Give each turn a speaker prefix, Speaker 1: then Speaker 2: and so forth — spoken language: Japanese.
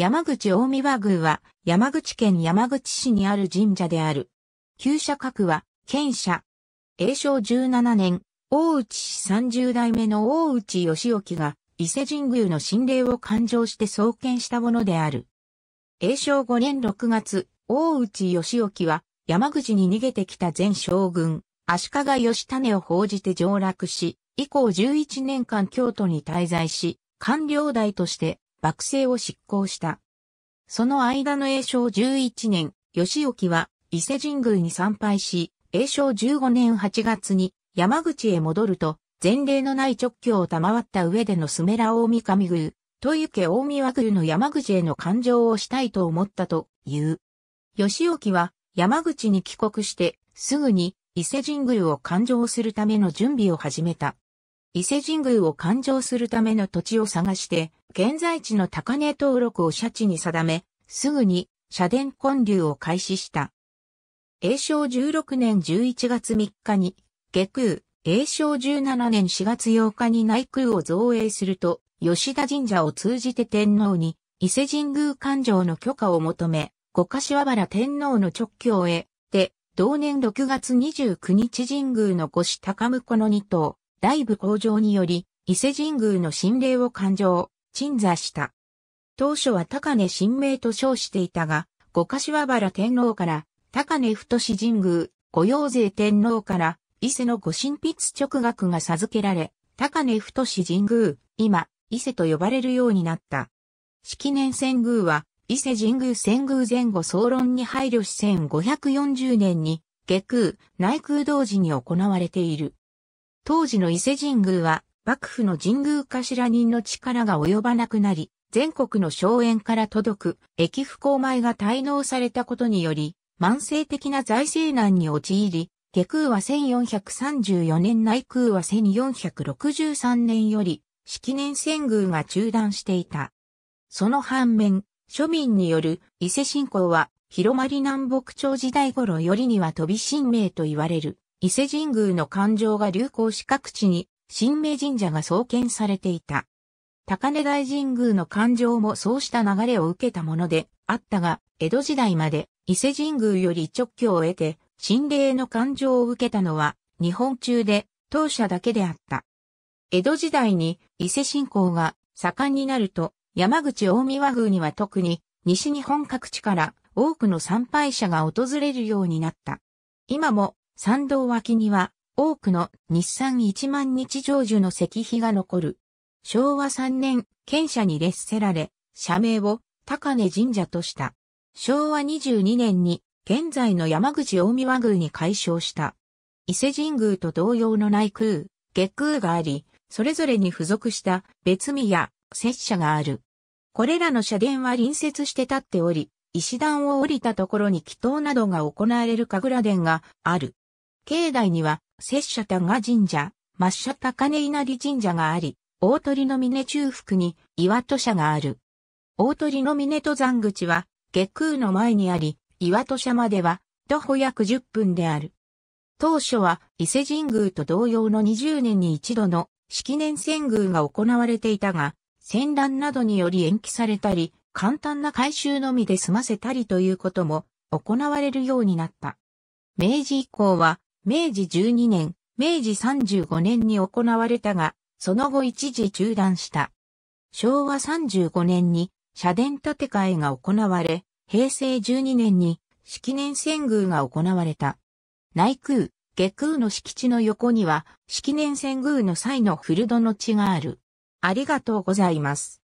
Speaker 1: 山口大見和宮は山口県山口市にある神社である。旧社格は、県社。永正17年、大内氏30代目の大内義興が伊勢神宮の神霊を勘定して創建したものである。永正5年6月、大内義興は山口に逃げてきた前将軍、足利義種を報じて上落し、以降11年間京都に滞在し、官僚代として幕政を執行した。その間の永正11年、義興は伊勢神宮に参拝し、永正15年8月に山口へ戻ると、前例のない直居を賜った上でのスメラ大神宮、豊ゆ大大和宮の山口への感情をしたいと思ったという。義興は山口に帰国してすぐに伊勢神宮を勘定するための準備を始めた。伊勢神宮を勘定するための土地を探して、現在地の高根登録を社地に定め、すぐに社殿建立を開始した。永正16年11月3日に、下空、永正17年4月8日に内空を造営すると、吉田神社を通じて天皇に、伊勢神宮勘定の許可を求め、五柏原天皇の直教へ、で、同年6月29日神宮の子高向この二頭、大部工場により、伊勢神宮の神霊を勘定、鎮座した。当初は高根神明と称していたが、五柏原天皇から高根太志神宮、御用税天皇から伊勢の御神筆直学が授けられ、高根太志神宮、今、伊勢と呼ばれるようになった。式年遷宮は、伊勢神宮遷宮前後総論に配慮し1540年に、下空、内空同時に行われている。当時の伊勢神宮は、幕府の神宮頭人の力が及ばなくなり、全国の荘園から届く、駅不公米が滞納されたことにより、慢性的な財政難に陥り、下空は1434年内空は1463年より、式年遷宮が中断していた。その反面、庶民による伊勢信仰は広まり南北朝時代頃よりには飛び神明と言われる。伊勢神宮の環状が流行し各地に神明神社が創建されていた。高根大神宮の環状もそうした流れを受けたものであったが、江戸時代まで伊勢神宮より直居を得て、神霊の環状を受けたのは日本中で当社だけであった。江戸時代に伊勢信仰が盛んになると、山口大見和宮には特に西日本各地から多くの参拝者が訪れるようになった。今も参道脇には多くの日産1万日成就の石碑が残る。昭和3年、県社に列せられ、社名を高根神社とした。昭和22年に現在の山口大宮宮に改称した。伊勢神宮と同様の内宮、下宮があり、それぞれに付属した別宮や拙者がある。これらの社殿は隣接して立っており、石段を降りたところに祈祷などが行われる神楽殿がある。境内には、拙者賀神社、抹茶高根稲荷神社があり、大鳥の峰中腹に岩戸社がある。大鳥の峰登山口は、下空の前にあり、岩戸社までは、徒歩約10分である。当初は伊勢神宮と同様の20年に一度の式年遷宮が行われていたが、戦乱などにより延期されたり、簡単な改修のみで済ませたりということも行われるようになった。明治以降は明治12年、明治35年に行われたが、その後一時中断した。昭和35年に社殿建て替えが行われ、平成12年に式年遷宮が行われた。内宮、下宮の敷地の横には式年遷宮の際の古戸の地がある。ありがとうございます。